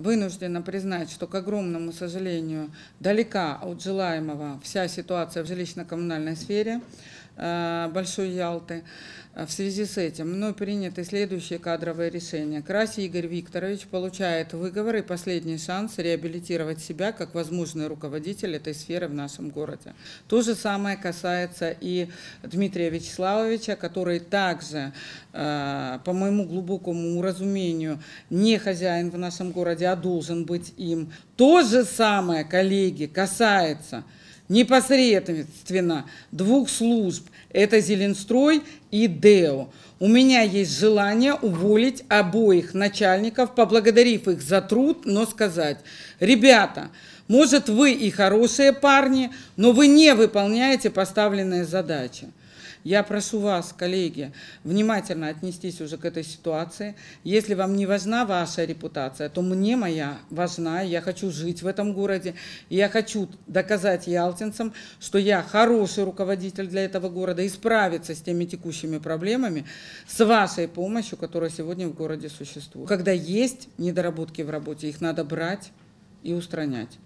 вынуждена признать, что, к огромному сожалению, далека от желаемого вся ситуация в жилищно-коммунальной сфере э, Большой Ялты. Э, в связи с этим мной приняты следующие кадровые решения. Краси Игорь Викторович получает выговор и последний шанс реабилитировать себя как возможный руководитель этой сферы в нашем городе. То же самое касается и Дмитрия Вячеславовича, который также, э, по моему глубокому уразумению, не хозяин в нашем городе, я должен быть им. То же самое, коллеги, касается непосредственно двух служб. Это «Зеленстрой» и «Део». У меня есть желание уволить обоих начальников, поблагодарив их за труд, но сказать, ребята, может вы и хорошие парни, но вы не выполняете поставленные задачи. Я прошу вас, коллеги, внимательно отнестись уже к этой ситуации. Если вам не важна ваша репутация, то мне моя важна. Я хочу жить в этом городе. И я хочу доказать ялтинцам, что я хороший руководитель для этого города и справиться с теми текущими проблемами с вашей помощью, которая сегодня в городе существует. Когда есть недоработки в работе, их надо брать и устранять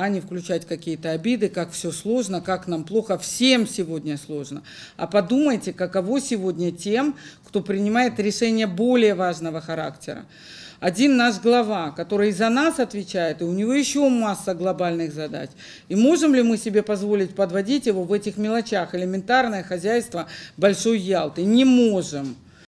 а не включать какие-то обиды, как все сложно, как нам плохо, всем сегодня сложно. А подумайте, каково сегодня тем, кто принимает решение более важного характера. Один наш глава, который за нас отвечает, и у него еще масса глобальных задач. И можем ли мы себе позволить подводить его в этих мелочах, элементарное хозяйство Большой Ялты? Не можем.